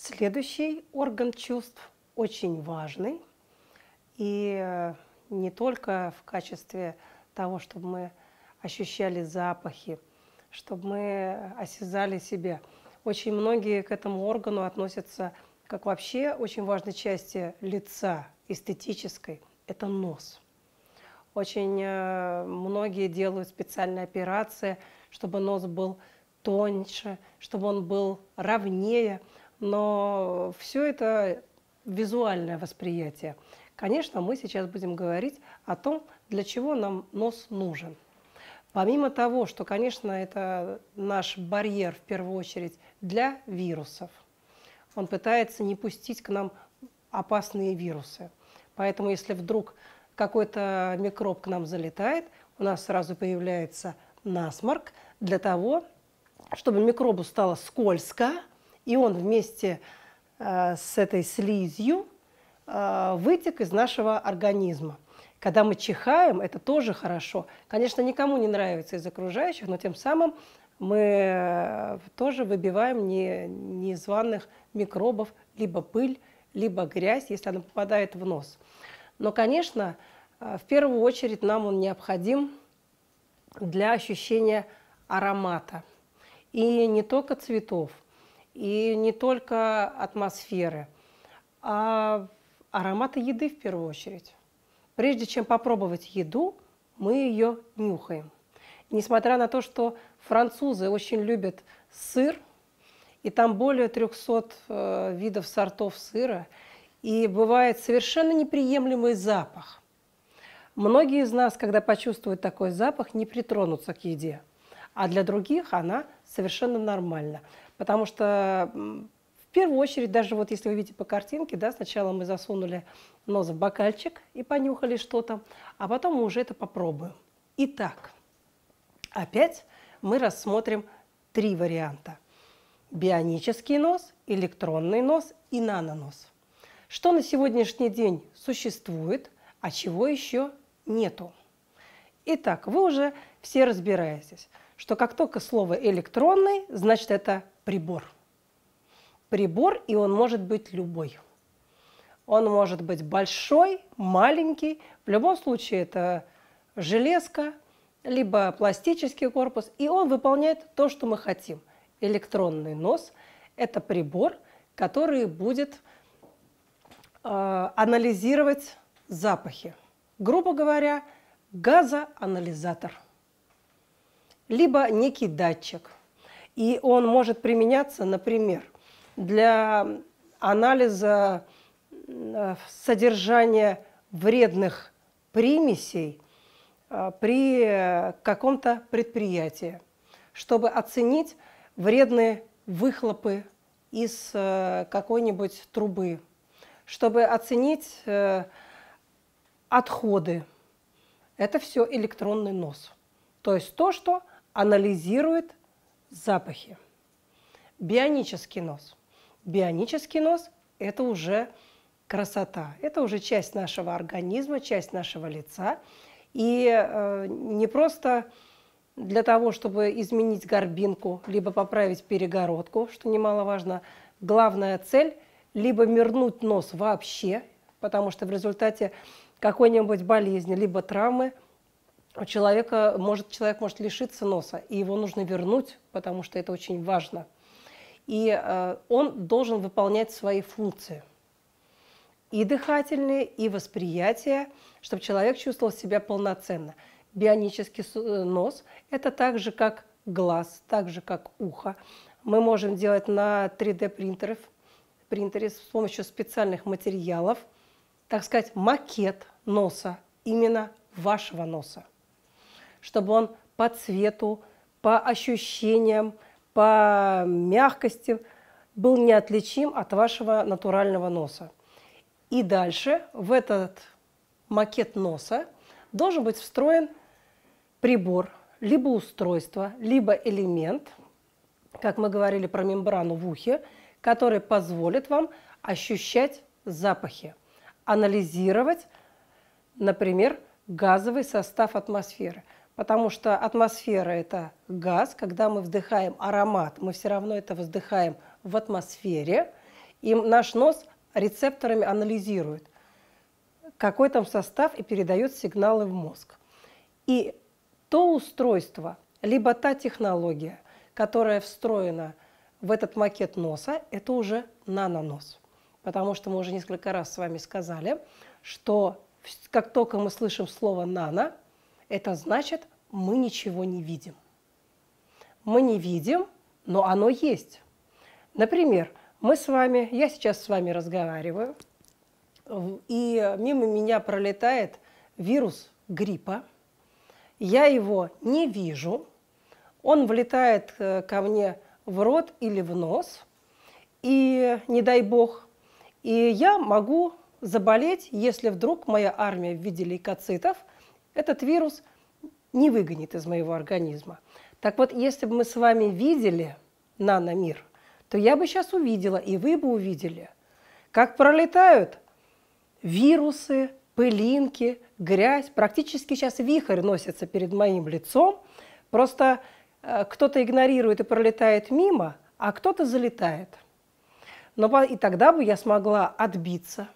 Следующий орган чувств очень важный. И э, не только в качестве того, чтобы мы ощущали запахи, чтобы мы осязали себя. Очень многие к этому органу относятся как вообще очень важной части лица, эстетической, это нос. Очень э, многие делают специальные операции, чтобы нос был тоньше, чтобы он был ровнее но все это визуальное восприятие. Конечно, мы сейчас будем говорить о том, для чего нам нос нужен. Помимо того, что, конечно, это наш барьер в первую очередь для вирусов, он пытается не пустить к нам опасные вирусы. Поэтому, если вдруг какой-то микроб к нам залетает, у нас сразу появляется насморк для того, чтобы микробу стало скользко, и он вместе э, с этой слизью э, вытек из нашего организма. Когда мы чихаем, это тоже хорошо. Конечно, никому не нравится из окружающих, но тем самым мы э, тоже выбиваем не, незваных микробов, либо пыль, либо грязь, если она попадает в нос. Но, конечно, в первую очередь нам он необходим для ощущения аромата. И не только цветов – и не только атмосферы, а ароматы еды в первую очередь. Прежде чем попробовать еду, мы ее нюхаем. несмотря на то, что французы очень любят сыр, и там более 300 э, видов сортов сыра, и бывает совершенно неприемлемый запах. Многие из нас, когда почувствуют такой запах, не притронутся к еде, а для других она – совершенно нормально. Потому что в первую очередь, даже вот если вы видите по картинке, да, сначала мы засунули нос в бокальчик и понюхали что-то, а потом мы уже это попробуем. Итак, опять мы рассмотрим три варианта. Бионический нос, электронный нос и нанонос. Что на сегодняшний день существует, а чего еще нету? Итак, вы уже все разбираетесь что как только слово электронный, значит это прибор. Прибор, и он может быть любой. Он может быть большой, маленький. В любом случае это железка, либо пластический корпус, и он выполняет то, что мы хотим. Электронный нос – это прибор, который будет э, анализировать запахи. Грубо говоря, газоанализатор – либо некий датчик. И он может применяться, например, для анализа э, содержания вредных примесей э, при э, каком-то предприятии, чтобы оценить вредные выхлопы из какой-нибудь трубы, чтобы оценить отходы. Это все электронный нос. То есть то, что анализирует запахи. Бионический нос. Бионический нос – это уже красота, это уже часть нашего организма, часть нашего лица. И э, не просто для того, чтобы изменить горбинку, либо поправить перегородку, что немаловажно, главная цель – либо мирнуть нос вообще, потому что в результате какой-нибудь болезни, либо травмы – человека может, человек может лишиться носа, и его нужно вернуть, потому что это очень важно. И э, он должен выполнять свои функции и дыхательные, и восприятие, чтобы человек чувствовал себя полноценно. Бионический э, нос – это так же, как глаз, так же, как ухо. Мы можем делать на 3 d принтеров, принтере с помощью специальных материалов, так сказать, макет носа, именно вашего носа чтобы он по цвету, по ощущениям, по мягкости был неотличим от вашего натурального носа. И дальше в этот макет носа должен быть встроен прибор, либо устройство, либо элемент, как мы говорили про мембрану в ухе, который позволит вам ощущать запахи, анализировать, например, газовый состав атмосферы – потому что атмосфера – это газ. Когда мы вдыхаем аромат, мы все равно это вздыхаем в атмосфере, и наш нос рецепторами анализирует, какой там состав, и передает сигналы в мозг. И то устройство, либо та технология, которая встроена в этот макет носа, это уже нанонос. Потому что мы уже несколько раз с вами сказали, что как только мы слышим слово «нано», это значит, мы ничего не видим. Мы не видим, но оно есть. Например, мы с вами, я сейчас с вами разговариваю, и мимо меня пролетает вирус гриппа. Я его не вижу. Он влетает э, ко мне в рот или в нос. И не дай бог. И я могу заболеть, если вдруг моя армия в виде лейкоцитов этот вирус не выгонит из моего организма. Так вот, если бы мы с вами видели наномир, то я бы сейчас увидела, и вы бы увидели, как пролетают вирусы, пылинки, грязь. Практически сейчас вихрь носится перед моим лицом. Просто э, кто-то игнорирует и пролетает мимо, а кто-то залетает. Но и тогда бы я смогла отбиться.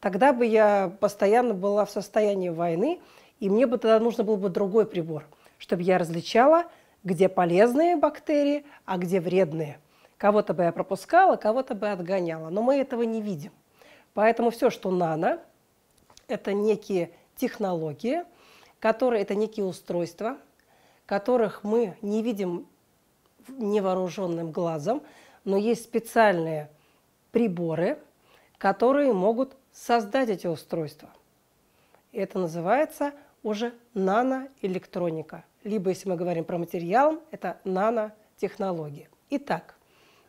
Тогда бы я постоянно была в состоянии войны и мне бы тогда нужно было бы другой прибор, чтобы я различала, где полезные бактерии, а где вредные. Кого-то бы я пропускала, кого-то бы отгоняла. Но мы этого не видим. Поэтому все, что нано, это некие технологии, которые это некие устройства, которых мы не видим невооруженным глазом, но есть специальные приборы, которые могут создать эти устройства. Это называется уже наноэлектроника. Либо, если мы говорим про материал, это нанотехнологии. Итак,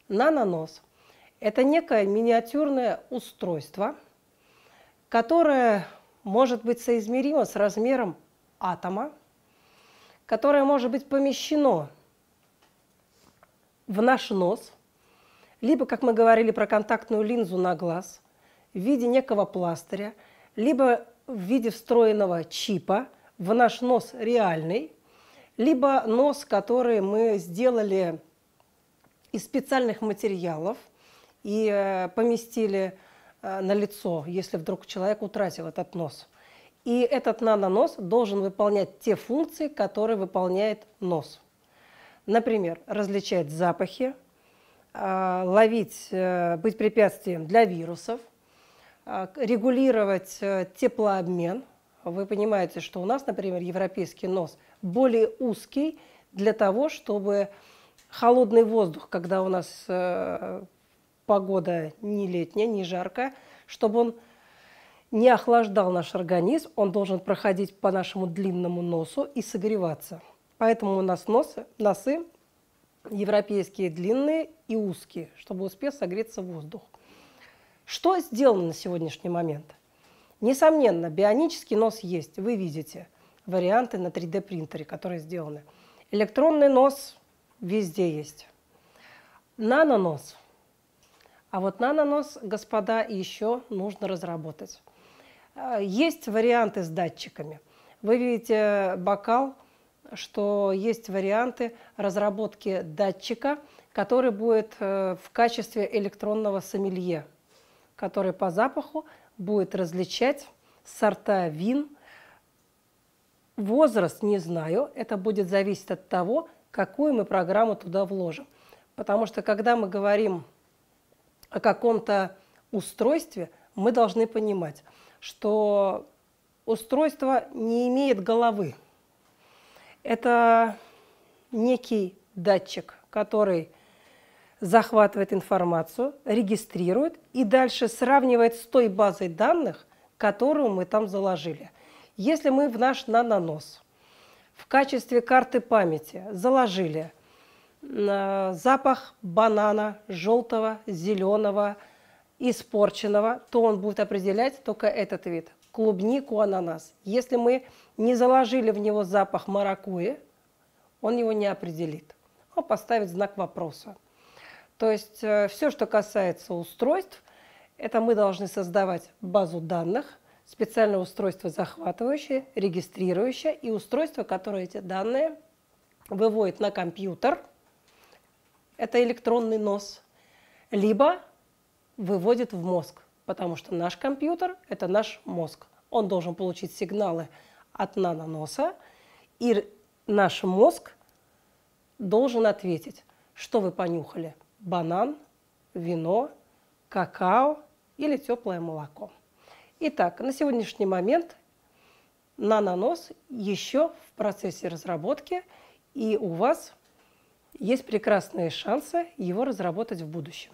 нанонос – это некое миниатюрное устройство, которое может быть соизмеримо с размером атома, которое может быть помещено в наш нос, либо, как мы говорили про контактную линзу на глаз, в виде некого пластыря, либо в виде встроенного чипа в наш нос реальный, либо нос, который мы сделали из специальных материалов и э, поместили э, на лицо, если вдруг человек утратил этот нос. И этот нанонос должен выполнять те функции, которые выполняет нос. Например, различать запахи, э, ловить, быть препятствием для вирусов – а, регулировать э, теплообмен. Вы понимаете, что у нас, например, европейский нос более узкий для того, чтобы холодный воздух, когда у нас э, погода не летняя, не жаркая, чтобы он не охлаждал наш организм, он должен проходить по нашему длинному носу и согреваться. Поэтому у нас носы, носы европейские длинные и узкие, чтобы успел согреться воздух. Что сделано на сегодняшний момент? Несомненно, бионический нос есть, вы видите варианты на 3D-принтере, которые сделаны. Электронный нос везде есть. Нанонос. А вот нанонос, господа, еще нужно разработать. А, есть варианты с датчиками. Вы видите бокал, что есть варианты разработки датчика, который будет э, в качестве электронного сомелье – который по запаху будет различать сорта вин. Возраст не знаю, это будет зависеть от того, какую мы программу туда вложим. Потому что когда мы говорим о каком-то устройстве, мы должны понимать, что устройство не имеет головы. Это некий датчик, который захватывает информацию, регистрирует и дальше сравнивает с той базой данных, которую мы там заложили. Если мы в наш нанонос в качестве карты памяти заложили э, запах банана желтого, зеленого, испорченного, то он будет определять только этот вид – клубнику, ананас. Если мы не заложили в него запах маракуйи, он его не определит. Он поставит знак вопроса. То есть э, все, что касается устройств, это мы должны создавать базу данных, специальное устройство захватывающее, регистрирующее и устройство, которое эти данные выводит на компьютер, это электронный нос, либо выводит в мозг, потому что наш компьютер – это наш мозг. Он должен получить сигналы от наноноса, и наш мозг должен ответить, что вы понюхали – банан, вино, какао или теплое молоко. Итак, на сегодняшний момент нанонос еще в процессе разработки, и у вас есть прекрасные шансы его разработать в будущем.